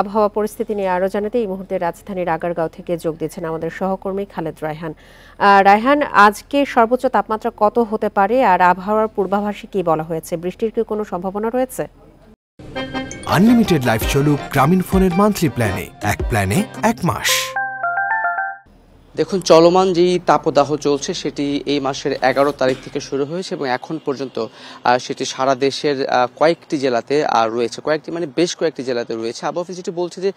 আবহাওয়া পরিস্থিতি নিয়ে আরও জানাতে এই মুহূর্তে রাজধানীর আগারগাঁও থেকে যোগ দিচ্ছেন আমাদের সহকর্মী খালেদ রায়হান রায়হান আজকে সর্বোচ্চ তাপমাত্রা কত হতে পারে আর আবহাওয়ার পূর্বাভাসে কি বলা হয়েছে বৃষ্টির কি কোনো সম্ভাবনা রয়েছে আনলিমিটেড লাইফ চলুক গ্রামীণ ফোনের মান্থলি প্ল্যানে এক প্ল্যানে এক মাস দেখুন চলমান যেই তাপদাহ চলছে সেটি এই মাসের এগারো তারিখ থেকে শুরু হয়েছে এবং এখন পর্যন্ত সেটি সারা দেশের কয়েকটি জেলাতে আর রয়েছে কয়েকটি মানে বেশ কয়েকটি জেলাতে রয়েছে আবহাওয়া যেটি বলছে যে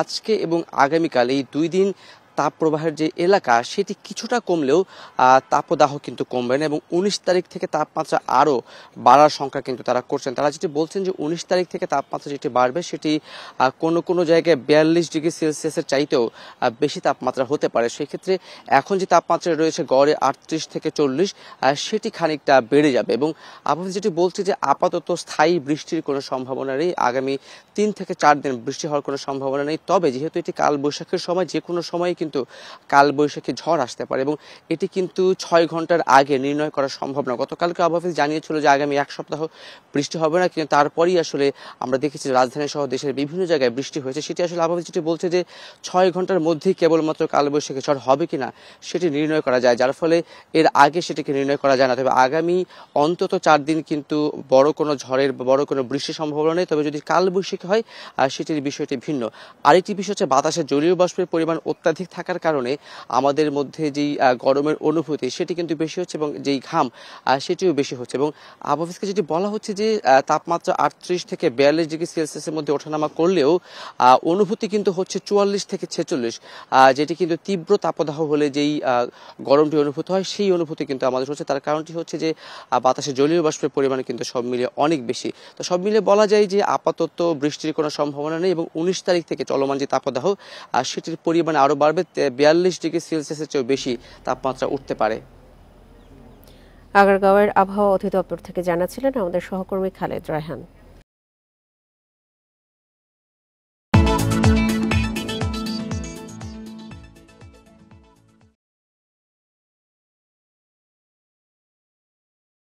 আজকে এবং আগামীকাল এই দুই দিন তাপ প্রবাহের যে এলাকা সেটি কিছুটা কমলেও তাপদাহ কিন্তু কমবে না এবং উনিশ তারিখ থেকে তাপমাত্রা আরও বাড়ার সংখ্যা কিন্তু তারা করছেন তারা যেটি বলছেন যে উনিশ তারিখ থেকে তাপমাত্রা যেটি বাড়বে সেটি কোনো কোনো জায়গায় বিয়াল্লিশ ডিগ্রি সেলসিয়াসের চাইতেও বেশি তাপমাত্রা হতে পারে সেক্ষেত্রে এখন যে তাপমাত্রা রয়েছে গড়ে আটত্রিশ থেকে চল্লিশ সেটি খানিকটা বেড়ে যাবে এবং আবহাওয়া যেটি বলছে যে আপাতত স্থায়ী বৃষ্টির কোনো সম্ভাবনা নেই আগামী তিন থেকে চার দিন বৃষ্টি হওয়ার কোনো সম্ভাবনা নেই তবে যেহেতু এটি কাল বৈশাখের সময় যে কোনো সময় কিন্তু কালবৈশাখী ঝড় আসতে পারে এবং এটি কিন্তু ছয় ঘন্টার আগে নির্ণয় করা সম্ভব না গতকালকে আবহাওয়া জানিয়েছিল যে আগামী এক সপ্তাহ বৃষ্টি হবে না কিন্তু তারপরই আসলে আমরা দেখেছি রাজধানী সহ দেশের বিভিন্ন জায়গায় বৃষ্টি হয়েছে সেটি আসলে আবহাওয়া যেটি বলছে যে ছয় ঘন্টার মধ্যেই কেবলমাত্র কালবৈশাখী ঝড় হবে কি না সেটি নির্ণয় করা যায় যার ফলে এর আগে সেটিকে নির্ণয় করা যায় না তবে আগামী অন্তত চার দিন কিন্তু বড় কোনো ঝড়ের বড় কোনো বৃষ্টির সম্ভাবনা নেই তবে যদি কালবৈশাখী হয় সেটির বিষয়টি ভিন্ন আরেকটি বিষয় হচ্ছে বাতাসে জলীয় বাষ্পের পরিমাণ অত্যাধিক থাকার কারণে আমাদের মধ্যে যেই গরমের অনুভূতি সেটি কিন্তু বেশি হচ্ছে এবং যেই ঘাম সেটিও বেশি হচ্ছে এবং আবহাওয়াকে যেটি বলা হচ্ছে যে তাপমাত্রা আটত্রিশ থেকে বিয়াল্লিশ ডিগ্রি সেলসিয়াসের মধ্যে ওঠানামা করলেও অনুভূতি কিন্তু হচ্ছে চুয়াল্লিশ থেকে ছেচল্লিশ যেটি কিন্তু তীব্র তাপদাহ হলে যেই গরমটি অনুভূত হয় সেই অনুভূতি কিন্তু আমাদের হচ্ছে তার কারণটি হচ্ছে যে বাতাসে জলীয় বাষ্পের পরিমাণ কিন্তু সব মিলিয়ে অনেক বেশি তো সব মিলে বলা যায় যে আপাতত বৃষ্টির কোনো সম্ভাবনা নেই এবং উনিশ তারিখ থেকে চলমান যে তাপদাহ সেটির পরিমাণ আরও বাড়বে বিয়াল্লিশ ডিগ্রি সেলসিয়াসের চেয়েও বেশি তাপমাত্রা উঠতে পারে আগারগাঁওয়ের আবহাওয়া অধিদপ্তর থেকে জানাচ্ছিলেন আমাদের সহকর্মী খালেদ রায়হান